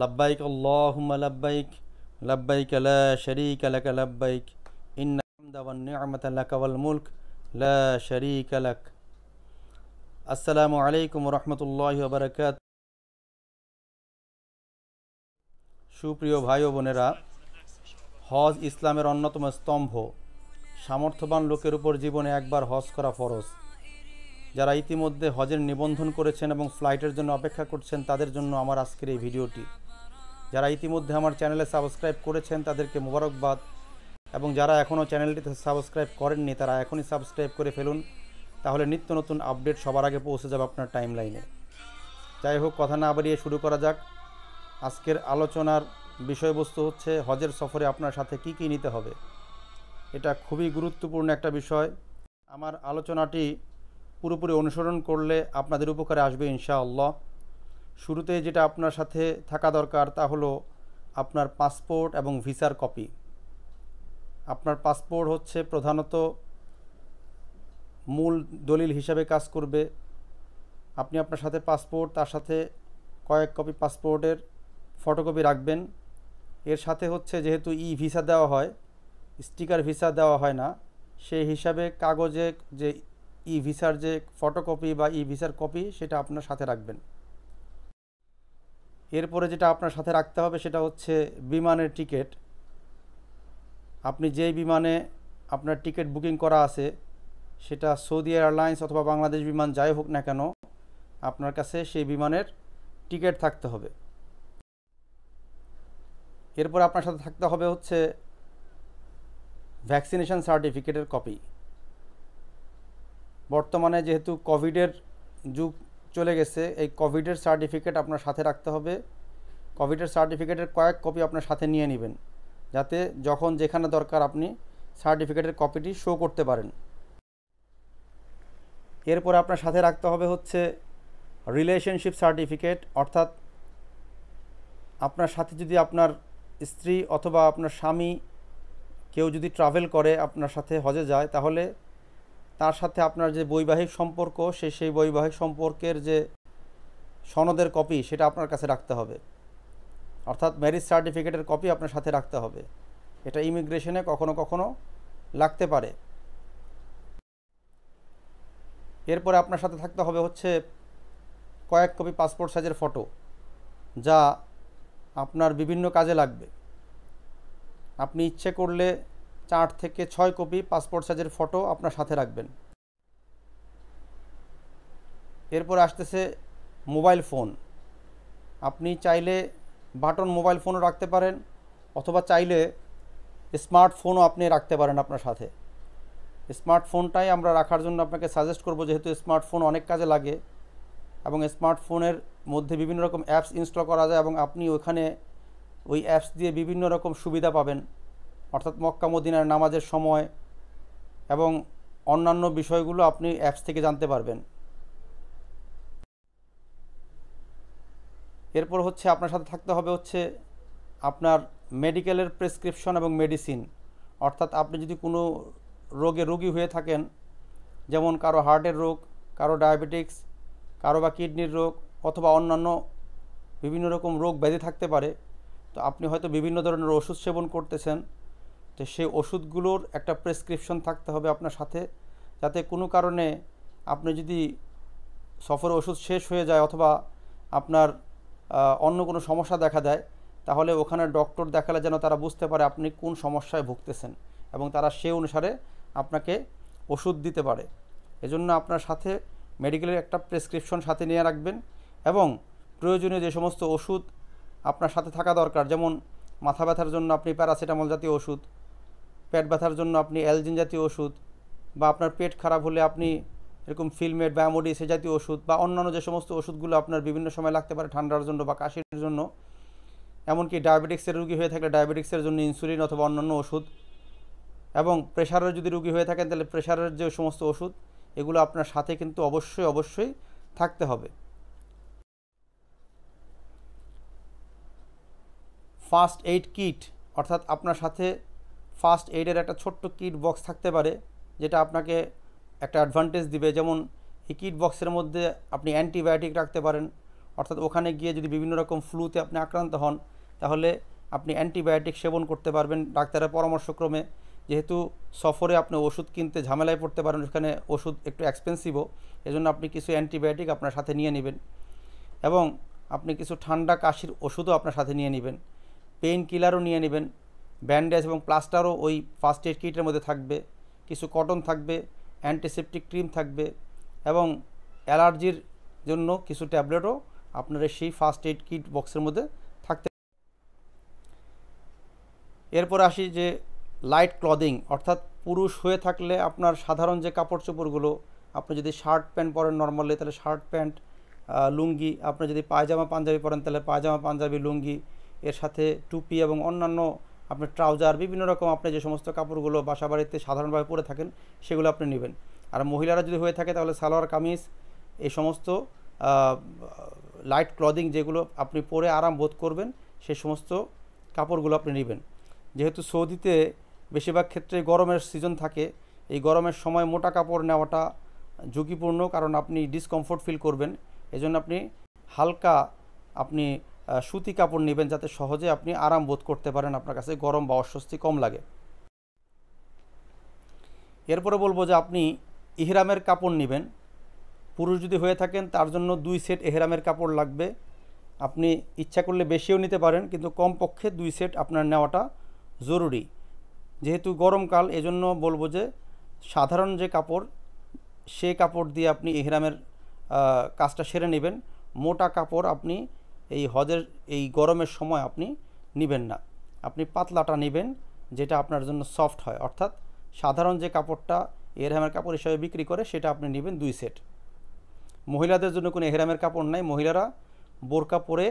লাব্বাইক আল্লাহুম্মা লাব্বাইক লাব্বাইক লা শারীকা লাক লাব্বাইক ইন্না হামদা ওয়ান আসসালামু আলাইকুম রহমতুল্লাহ রাহমাতুল্লাহি সুপ্রিয় ভাই ও বোনেরা হজ ইসলামের অন্যতম স্তম্ভ সামর্থ্যবান লোকের উপর জীবনে একবার হজ করা ফরজ যারা ইতিমধ্যে হজের নিবন্ধন করেছেন এবং ফ্লাইটের জন্য অপেক্ষা করছেন তাদের জন্য আমার আজকের এই ভিডিওটি যারা ইতিমধ্যে আমার চ্যানেলে সাবস্ক্রাইব করেছেন তাদেরকে মোবারকবাদ এবং যারা এখনও চ্যানেলটিতে সাবস্ক্রাইব করেননি তারা এখনই সাবস্ক্রাইব করে ফেলুন তাহলে নিত্য নতুন আপডেট সবার আগে পৌঁছে যাবে আপনার টাইম লাইনে যাই হোক কথা না বাড়িয়ে শুরু করা যাক আজকের আলোচনার বিষয়বস্তু হচ্ছে হজের সফরে আপনার সাথে কি কি নিতে হবে এটা খুবই গুরুত্বপূর্ণ একটা বিষয় আমার আলোচনাটি পুরোপুরি অনুসরণ করলে আপনাদের উপকারে আসবে ইনশাআল্লাহ শুরুতে যেটা আপনার সাথে থাকা দরকার তা হলো আপনার পাসপোর্ট এবং ভিসার কপি আপনার পাসপোর্ট হচ্ছে প্রধানত মূল দলিল হিসাবে কাজ করবে আপনি আপনার সাথে পাসপোর্ট তার সাথে কয়েক কপি পাসপোর্টের ফটোকপি রাখবেন এর সাথে হচ্ছে যেহেতু ই ভিসা দেওয়া হয় স্টিকার ভিসা দেওয়া হয় না সেই হিসাবে কাগজে যে ই ভিসার যে ফটোকপি বা ই ভিসার কপি সেটা আপনার সাথে রাখবেন এরপরে যেটা আপনার সাথে রাখতে হবে সেটা হচ্ছে বিমানের টিকিট আপনি যেই বিমানে আপনার টিকিট বুকিং করা আছে সেটা সৌদি এয়ারলাইন্স অথবা বাংলাদেশ বিমান যাই হোক না কেন আপনার কাছে সেই বিমানের টিকিট থাকতে হবে এরপর আপনার সাথে থাকতে হবে হচ্ছে ভ্যাকসিনেশন সার্টিফিকেটের কপি বর্তমানে যেহেতু কোভিডের যুগ চলে গেছে এই কোভিডের সার্টিফিকেট আপনার সাথে রাখতে হবে কোভিডের সার্টিফিকেটের কয়েক কপি আপনার সাথে নিয়ে নেবেন যাতে যখন যেখানে দরকার আপনি সার্টিফিকেটের কপিটি শো করতে পারেন এরপর আপনার সাথে রাখতে হবে হচ্ছে রিলেশনশিপ সার্টিফিকেট অর্থাৎ আপনার সাথে যদি আপনার স্ত্রী অথবা আপনার স্বামী কেউ যদি ট্রাভেল করে আপনার সাথে হজে যায় তাহলে তার সাথে আপনার যে বৈবাহিক সম্পর্ক সে সেই বৈবাহিক সম্পর্কের যে সনদের কপি সেটা আপনার কাছে রাখতে হবে অর্থাৎ ম্যারিজ সার্টিফিকেটের কপি আপনার সাথে রাখতে হবে এটা ইমিগ্রেশনে কখনো কখনো লাগতে পারে এরপরে আপনার সাথে থাকতে হবে হচ্ছে কয়েক কপি পাসপোর্ট সাইজের ফটো যা আপনার বিভিন্ন কাজে লাগবে আপনি ইচ্ছে করলে চার থেকে ছয় কপি পাসপোর্ট সাইজের ফটো আপনার সাথে রাখবেন এরপর আসতেছে মোবাইল ফোন আপনি চাইলে বাটন মোবাইল ফোনও রাখতে পারেন অথবা চাইলে স্মার্টফোনও আপনি রাখতে পারেন আপনার সাথে স্মার্টফোনটাই আমরা রাখার জন্য আপনাকে সাজেস্ট করব যেহেতু স্মার্টফোন অনেক কাজে লাগে এবং স্মার্টফোনের মধ্যে বিভিন্ন রকম অ্যাপস ইনস্টল করা যায় এবং আপনি ওখানে ওই অ্যাপস দিয়ে বিভিন্ন রকম সুবিধা পাবেন অর্থাৎ মক্কা মদিনার নামাজের সময় এবং অন্যান্য বিষয়গুলো আপনি অ্যাপস থেকে জানতে পারবেন এরপর হচ্ছে আপনার সাথে থাকতে হবে হচ্ছে আপনার মেডিকেলের প্রেসক্রিপশন এবং মেডিসিন অর্থাৎ আপনি যদি কোনো রোগে রোগী হয়ে থাকেন যেমন কারো হার্টের রোগ কারো ডায়াবেটিক্স কারো বা কিডনির রোগ অথবা অন্যান্য বিভিন্ন রকম রোগ ব্যাধি থাকতে পারে তো আপনি হয়তো বিভিন্ন ধরনের ওষুধ সেবন করতেছেন যে সেই ওষুধগুলোর একটা প্রেসক্রিপশন থাকতে হবে আপনার সাথে যাতে কোনো কারণে আপনি যদি সফরে ওষুধ শেষ হয়ে যায় অথবা আপনার অন্য কোনো সমস্যা দেখা দেয় তাহলে ওখানে ডক্টর দেখালে যেন তারা বুঝতে পারে আপনি কোন সমস্যায় ভুগতেছেন এবং তারা সে অনুসারে আপনাকে ওষুধ দিতে পারে এজন্য আপনার সাথে মেডিকেলের একটা প্রেসক্রিপশন সাথে নিয়ে রাখবেন এবং প্রয়োজনীয় যে সমস্ত ওষুধ আপনার সাথে থাকা দরকার যেমন মাথা ব্যথার জন্য আপনি প্যারাসিটামল জাতীয় ওষুধ পেট ব্যথার জন্য আপনি অ্যালজিন জাতীয় ওষুধ বা আপনার পেট খারাপ হলে আপনি এরকম ফিলমেট ব্যামোডি সে জাতীয় ওষুধ বা অন্যান্য যে সমস্ত ওষুধগুলো আপনার বিভিন্ন সময় লাগতে পারে ঠান্ডার জন্য বা কাশির জন্য এমনকি ডায়াবেটিক্সের রুগী হয়ে থাকলে ডায়াবেটিক্সের জন্য ইনসুলিন অথবা অন্যান্য ওষুধ এবং প্রেশারের যদি রুগী হয়ে থাকেন তাহলে প্রেশারের যে সমস্ত ওষুধ এগুলো আপনার সাথে কিন্তু অবশ্যই অবশ্যই থাকতে হবে ফার্স্ট এইড কিট অর্থাৎ আপনার সাথে ফার্স্ট এইডের একটা ছোট্ট কিট বক্স থাকতে পারে যেটা আপনাকে একটা অ্যাডভান্টেজ দিবে যেমন এই কিট বক্সের মধ্যে আপনি অ্যান্টিবায়োটিক রাখতে পারেন অর্থাৎ ওখানে গিয়ে যদি বিভিন্ন রকম ফ্লুতে আপনি আক্রান্ত হন তাহলে আপনি অ্যান্টিবায়োটিক সেবন করতে পারবেন ডাক্তারের পরামর্শক্রমে যেহেতু সফরে আপনি ওষুধ কিনতে ঝামেলায় পড়তে পারেন সেখানে ওষুধ একটু এক্সপেন্সিভও এজন্য আপনি কিছু অ্যান্টিবায়োটিক আপনার সাথে নিয়ে নেবেন এবং আপনি কিছু ঠান্ডা কাশির ওষুধও আপনার সাথে নিয়ে নেবেন পেইন কিলারও নিয়ে নেবেন ব্যান্ডেজ এবং প্লাস্টারও ওই ফার্স্ট এড কিটের মধ্যে থাকবে কিছু কটন থাকবে অ্যান্টিসেপটিক ক্রিম থাকবে এবং অ্যালার্জির জন্য কিছু ট্যাবলেটও আপনারা সেই ফার্স্ট এড কিট বক্সের মধ্যে থাকতে এরপর আসি যে লাইট ক্লদিং অর্থাৎ পুরুষ হয়ে থাকলে আপনার সাধারণ যে কাপড় চোপড়গুলো আপনি যদি শার্ট প্যান্ট পরেন নর্মালি তাহলে শার্ট প্যান্ট লুঙ্গি আপনি যদি পায়জামা পাঞ্জাবি পরেন তাহলে পায়জামা পাঞ্জাবি লুঙ্গি এর সাথে টুপি এবং অন্যান্য আপনার ট্রাউজার বিভিন্ন রকম আপনি যে সমস্ত কাপড়গুলো বাসা বাড়িতে সাধারণভাবে পরে থাকেন সেগুলো আপনি নেবেন আর মহিলারা যদি হয়ে থাকে তাহলে সালোয়ার কামিজ এই সমস্ত লাইট ক্লদিং যেগুলো আপনি পরে আরাম বোধ করবেন সে সমস্ত কাপড়গুলো আপনি নেবেন যেহেতু সৌদিতে বেশিরভাগ ক্ষেত্রে গরমের সিজন থাকে এই গরমের সময় মোটা কাপড় নেওয়াটা ঝুঁকিপূর্ণ কারণ আপনি ডিসকমফোর্ট ফিল করবেন এজন্য আপনি হালকা আপনি সুতি কাপড় নেবেন যাতে সহজে আপনি আরাম বোধ করতে পারেন আপনার কাছে গরম বা অস্বস্তি কম লাগে এরপরে বলবো যে আপনি ইহরামের কাপড় নেবেন পুরুষ যদি হয়ে থাকেন তার জন্য দুই সেট এহরামের কাপড় লাগবে আপনি ইচ্ছা করলে বেশিও নিতে পারেন কিন্তু কমপক্ষে দুই সেট আপনার নেওয়াটা জরুরি যেহেতু গরমকাল এজন্য বলবো যে সাধারণ যে কাপড় সে কাপড় দিয়ে আপনি এহরামের কাজটা সেরে নেবেন মোটা কাপড় আপনি এই হজের এই গরমের সময় আপনি নেবেন না আপনি পাতলাটা নেবেন যেটা আপনার জন্য সফট হয় অর্থাৎ সাধারণ যে কাপড়টা এরহামের কাপড় হিসাবে বিক্রি করে সেটা আপনি নেবেন দুই সেট মহিলাদের জন্য কোনো এহরামের কাপড় নাই মহিলারা বোরকা পরে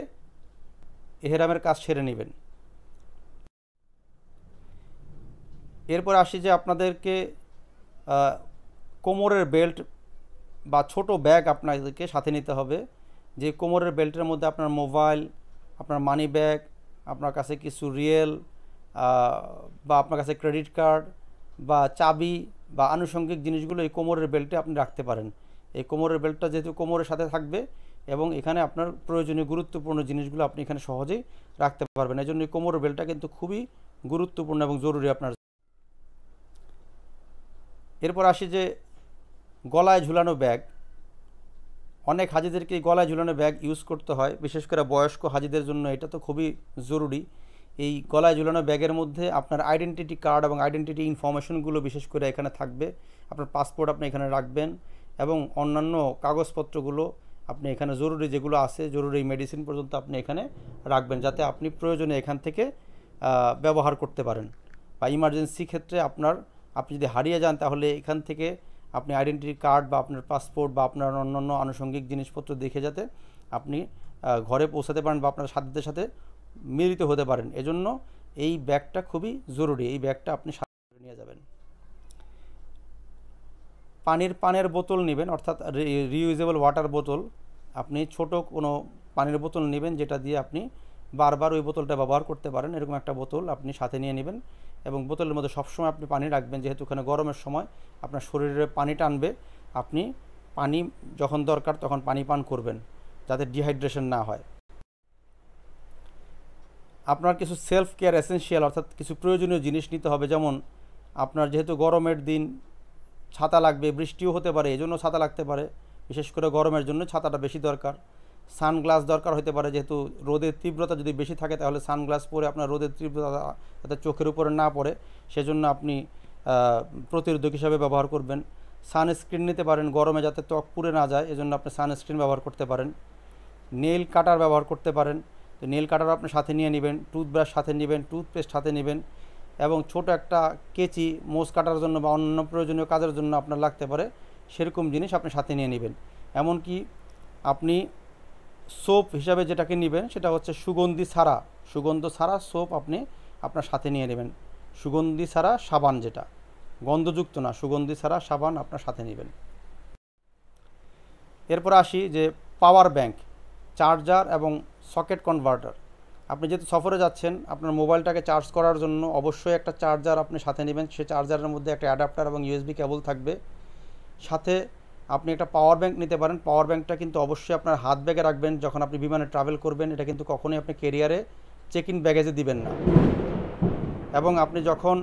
এহরামের কাজ সেরে নেবেন এরপর আসি যে আপনাদেরকে কোমরের বেল্ট বা ছোট ব্যাগ আপনাদেরকে সাথে নিতে হবে যে কোমরের বেল্টের মধ্যে আপনার মোবাইল আপনার মানি ব্যাগ আপনার কাছে কিছু রিয়েল বা আপনার কাছে ক্রেডিট কার্ড বা চাবি বা আনুষঙ্গিক জিনিসগুলো এই কোমরের বেল্টে আপনি রাখতে পারেন এই কোমরের বেল্টটা যেহেতু কোমরের সাথে থাকবে এবং এখানে আপনার প্রয়োজনীয় গুরুত্বপূর্ণ জিনিসগুলো আপনি এখানে সহজেই রাখতে পারবেন এই জন্য এই কোমরের বেল্টটা কিন্তু খুবই গুরুত্বপূর্ণ এবং জরুরি আপনার এরপর আসি যে গলায় ঝুলানো ব্যাগ অনেক হাজিদেরকে গলায় ঝুলানো ব্যাগ ইউজ করতে হয় বিশেষ করে বয়স্ক হাজিদের জন্য এটা তো খুবই জরুরি এই গলায় ঝুলানো ব্যাগের মধ্যে আপনার আইডেন্টিটি কার্ড এবং আইডেন্টিটি ইনফরমেশনগুলো বিশেষ করে এখানে থাকবে আপনার পাসপোর্ট আপনি এখানে রাখবেন এবং অন্যান্য কাগজপত্রগুলো আপনি এখানে জরুরি যেগুলো আছে জরুরি মেডিসিন পর্যন্ত আপনি এখানে রাখবেন যাতে আপনি প্রয়োজনে এখান থেকে ব্যবহার করতে পারেন বা ইমার্জেন্সি ক্ষেত্রে আপনার আপনি যদি হারিয়ে যান তাহলে এখান থেকে আপনি আইডেন্টিটি কার্ড বা আপনার পাসপোর্ট বা আপনার অন্যান্য আনুষঙ্গিক জিনিসপত্র দেখে যাতে আপনি ঘরে পৌঁছাতে পারেন বা আপনার সাথীদের সাথে মিলিত হতে পারেন এজন্য এই ব্যাগটা খুবই জরুরি এই ব্যাগটা আপনি সাথে নিয়ে যাবেন পানির পানের বোতল নেবেন অর্থাৎ রিউজেবল ওয়াটার বোতল আপনি ছোট কোনো পানির বোতল নেবেন যেটা দিয়ে আপনি বারবার ওই বোতলটা ব্যবহার করতে পারেন এরকম একটা বোতল আপনি সাথে নিয়ে নেবেন এবং বোতলের মধ্যে সবসময় আপনি পানি রাখবেন যেহেতু ওখানে গরমের সময় আপনার শরীরে পানি টানবে আপনি পানি যখন দরকার তখন পানি পান করবেন যাতে ডিহাইড্রেশন না হয় আপনার কিছু সেলফ কেয়ার এসেন্সিয়াল অর্থাৎ কিছু প্রয়োজনীয় জিনিস নিতে হবে যেমন আপনার যেহেতু গরমের দিন ছাতা লাগবে বৃষ্টিও হতে পারে এজন্য ছাতা লাগতে পারে বিশেষ করে গরমের জন্য ছাতাটা বেশি দরকার সানগ্লাস দরকার হতে পারে যেহেতু রোদের তীব্রতা যদি বেশি থাকে তাহলে সানগ্লাস পরে আপনার রোদের তীব্রতা যাতে চোখের উপরে না পড়ে সেজন্য আপনি প্রতিরোধক হিসাবে ব্যবহার করবেন সানস্ক্রিন নিতে পারেন গরমে যাতে ত্বক পুড়ে না যায় এজন্য আপনি সানস্ক্রিন ব্যবহার করতে পারেন নেল কাটার ব্যবহার করতে পারেন তো নেল কাটার আপনি সাথে নিয়ে নেবেন টুথব্রাশ সাথে নেবেন টুথপেস্ট সাথে নেবেন এবং ছোট একটা কেচি মোজ কাটার জন্য বা অন্য প্রয়োজনীয় কাজের জন্য আপনার লাগতে পারে সেরকম জিনিস আপনি সাথে নিয়ে নেবেন এমনকি আপনি সোপ হিসাবে যেটাকে নেবেন সেটা হচ্ছে সুগন্ধি ছাড়া সুগন্ধ ছাড়া সোপ আপনি আপনার সাথে নিয়ে নেবেন সুগন্ধি ছাড়া সাবান যেটা গন্ধযুক্ত না সুগন্ধি ছাড়া সাবান আপনার সাথে নেবেন এরপর আসি যে পাওয়ার ব্যাংক চার্জার এবং সকেট কনভার্টার আপনি যেহেতু সফরে যাচ্ছেন আপনার মোবাইলটাকে চার্জ করার জন্য অবশ্যই একটা চার্জার আপনি সাথে নেবেন সে চার্জারের মধ্যে একটা অ্যাডাপ্টার এবং ইউএসবি কেবল থাকবে সাথে আপনি একটা পাওয়ার ব্যাংক নিতে পারেন পাওয়ার ব্যাংকটা কিন্তু অবশ্যই আপনার হাত ব্যাগে রাখবেন যখন আপনি বিমানে ট্রাভেল করবেন এটা কিন্তু কখনোই আপনি কেরিয়ারে চেক ইন ব্যাগেজে দিবেন না এবং আপনি যখন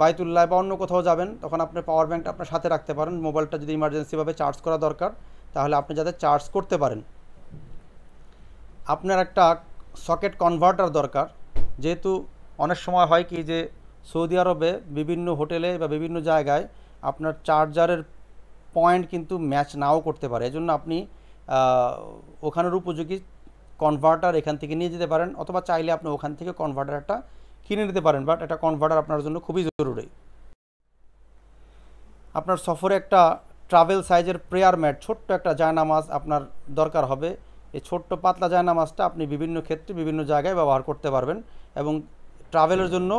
বায়তুল্লায় বা অন্য কোথাও যাবেন তখন আপনি পাওয়ার ব্যাংকটা আপনার সাথে রাখতে পারেন মোবাইলটা যদি ইমার্জেন্সিভাবে চার্জ করা দরকার তাহলে আপনি যাতে চার্জ করতে পারেন আপনার একটা সকেট কনভার্টার দরকার যেহেতু অনেক সময় হয় কি যে সৌদি আরবে বিভিন্ন হোটেলে বা বিভিন্ন জায়গায় আপনার চার্জারের পয়েন্ট কিন্তু ম্যাচ নাও করতে পারে এজন্য আপনি ওখানের উপযোগী কনভার্টার এখান থেকে নিয়ে যেতে পারেন অথবা চাইলে আপনি ওখান থেকে কনভার্টারটা কিনে নিতে পারেন বাট একটা কনভার্টার আপনার জন্য খুবই জরুরি আপনার সফরে একটা ট্রাভেল সাইজের প্রেয়ার ম্যাট ছোট্ট একটা জায়নামাজ আপনার দরকার হবে এই ছোট্ট পাতলা জায়নামাজটা আপনি বিভিন্ন ক্ষেত্রে বিভিন্ন জায়গায় ব্যবহার করতে পারবেন এবং ট্রাভেলের জন্য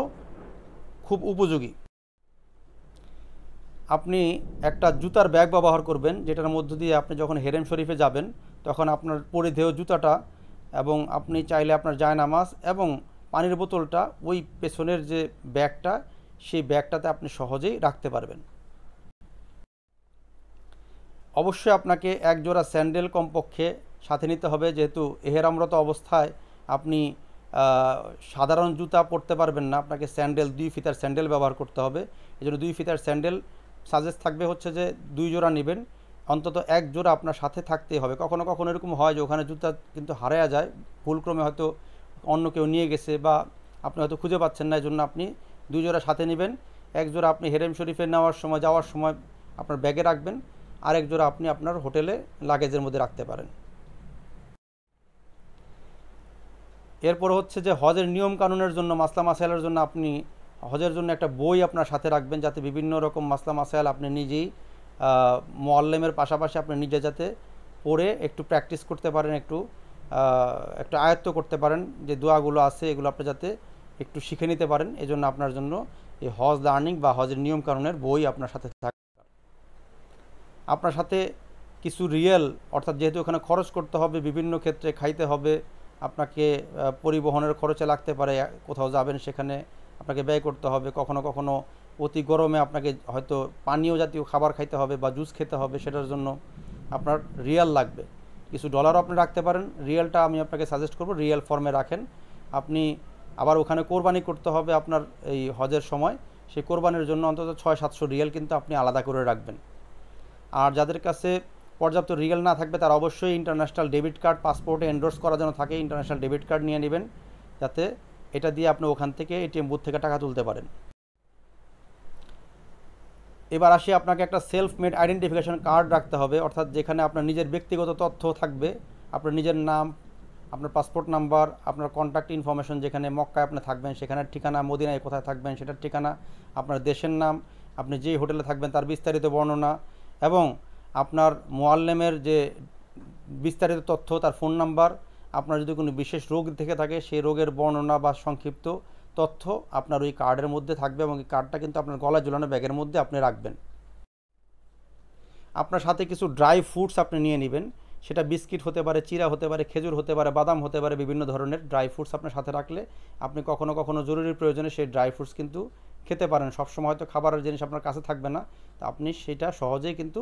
খুব উপযোগী আপনি একটা জুতার ব্যাগ ব্যবহার করবেন যেটার মধ্য দিয়ে আপনি যখন হেরেম শরীফে যাবেন তখন আপনার পরিধেয় জুতাটা এবং আপনি চাইলে আপনার জায়নামাজ এবং পানির বোতলটা ওই পেছনের যে ব্যাগটা সেই ব্যাগটাতে আপনি সহজেই রাখতে পারবেন অবশ্যই আপনাকে এক জোড়া স্যান্ডেল কমপক্ষে সাথে নিতে হবে যেহেতু এহেরামরত অবস্থায় আপনি সাধারণ জুতা পরতে পারবেন না আপনাকে স্যান্ডেল দুই ফিতার স্যান্ডেল ব্যবহার করতে হবে এজন্য দুই ফিতার স্যান্ডেল সাজেস্ট থাকবে হচ্ছে যে দুই জোড়া নেবেন অন্তত এক জোড়া আপনার সাথে থাকতেই হবে কখনো কখনো এরকম হয় যে ওখানে জুতা কিন্তু হারাইয়া যায় ভুলক্রমে হয়তো অন্য কেউ নিয়ে গেছে বা আপনি হয়তো খুঁজে পাচ্ছেন না এই জন্য আপনি দুই জোড়া সাথে নেবেন এক জোড়া আপনি হেরেম শরীফে নেওয়ার সময় যাওয়ার সময় আপনার ব্যাগে রাখবেন আরেক জোড়া আপনি আপনার হোটেলে লাগেজের মধ্যে রাখতে পারেন এরপর হচ্ছে যে হজের নিয়ম কানুনের জন্য মাসলা মাসাইলের জন্য আপনি হজের জন্য একটা বই আপনার সাথে রাখবেন যাতে বিভিন্ন রকম মাসলা মাসায়াল আপনি নিজেই মোয়াল্লেমের পাশাপাশি আপনি নিজে যাতে পড়ে একটু প্র্যাকটিস করতে পারেন একটু একটু আয়ত্ত করতে পারেন যে দোয়াগুলো আছে এগুলো আপনি যাতে একটু শিখে নিতে পারেন এজন্য আপনার জন্য এই হজ লার্নিং বা হজের নিয়মকানুনের বই আপনার সাথে থাকে আপনার সাথে কিছু রিয়েল অর্থাৎ যেহেতু ওখানে খরচ করতে হবে বিভিন্ন ক্ষেত্রে খাইতে হবে আপনাকে পরিবহনের খরচে লাগতে পারে কোথাও যাবেন সেখানে আপনাকে ব্যয় করতে হবে কখনো কখনো অতি গরমে আপনাকে হয়তো পানীয় জাতীয় খাবার খাইতে হবে বা জুস খেতে হবে সেটার জন্য আপনার রিয়াল লাগবে কিছু ডলারও আপনি রাখতে পারেন রিয়ালটা আমি আপনাকে সাজেস্ট করব রিয়াল ফর্মে রাখেন আপনি আবার ওখানে কোরবানি করতে হবে আপনার এই হজের সময় সেই কোরবানির জন্য অন্তত ছয় সাতশো রিয়েল কিন্তু আপনি আলাদা করে রাখবেন আর যাদের কাছে পর্যাপ্ত রিয়াল না থাকবে তারা অবশ্যই ইন্টারন্যাশনাল ডেবিট কার্ড পাসপোর্টে এন্ডোর্স করা যেন থাকে ইন্টারন্যাশনাল ডেবিট কার্ড নিয়ে নেবেন যাতে এটা দিয়ে আপনি ওখান থেকে এটিএম বুথ থেকে টাকা তুলতে পারেন এবার আসি আপনাকে একটা সেলফ মেড আইডেন্টিফিকেশন কার্ড রাখতে হবে অর্থাৎ যেখানে আপনার নিজের ব্যক্তিগত তথ্য থাকবে আপনার নিজের নাম আপনার পাসপোর্ট নাম্বার আপনার কন্ট্যাক্ট ইনফরমেশন যেখানে মক্কায় আপনি থাকবেন সেখানের ঠিকানা মদিনায় কোথায় থাকবেন সেটার ঠিকানা আপনার দেশের নাম আপনি যে হোটেলে থাকবেন তার বিস্তারিত বর্ণনা এবং আপনার মোয়াল্লেমের যে বিস্তারিত তথ্য তার ফোন নাম্বার আপনার যদি কোনো বিশেষ রোগ থেকে থাকে সেই রোগের বর্ণনা বা সংক্ষিপ্ত তথ্য আপনার ওই কার্ডের মধ্যে থাকবে এবং এই কার্ডটা কিন্তু আপনার গলা ঝুলানো ব্যাগের মধ্যে আপনি রাখবেন আপনার সাথে কিছু ড্রাই ফ্রুটস আপনি নিয়ে নেবেন সেটা বিস্কিট হতে পারে চিরা হতে পারে খেজুর হতে পারে বাদাম হতে পারে বিভিন্ন ধরনের ড্রাই ফ্রুটস আপনার সাথে রাখলে আপনি কখনো কখনো জরুরি প্রয়োজনে সেই ড্রাই ফ্রুটস কিন্তু খেতে পারেন সবসময় হয়তো খাবারের জিনিস আপনার কাছে থাকবে না তো আপনি সেটা সহজেই কিন্তু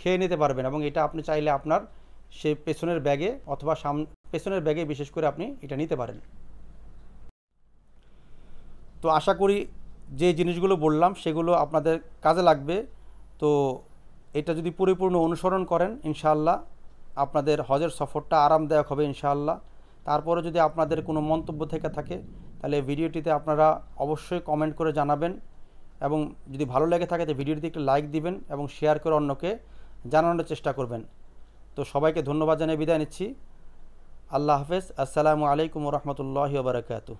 খেয়ে নিতে পারবেন এবং এটা আপনি চাইলে আপনার সেই পেছনের ব্যাগে অথবা সাম পেছনের ব্যাগে বিশেষ করে আপনি এটা নিতে পারেন তো আশা করি যে জিনিসগুলো বললাম সেগুলো আপনাদের কাজে লাগবে তো এটা যদি পরিপূর্ণ অনুসরণ করেন ইনশাআল্লাহ আপনাদের হজের সফরটা আরামদায়ক হবে ইনশাআল্লাহ তারপরে যদি আপনাদের কোনো মন্তব্য থেকে থাকে তাহলে ভিডিওটিতে আপনারা অবশ্যই কমেন্ট করে জানাবেন এবং যদি ভালো লেগে থাকে তো ভিডিওটিতে একটু লাইক দিবেন এবং শেয়ার করে অন্যকে জানানোর চেষ্টা করবেন তো সবাইকে ধন্যবাদ জানিয়ে বিদায় নিচ্ছি আল্লাহ হাফেজ আসসালামু আলাইকুম রহমতুল্লাহ বারকাতু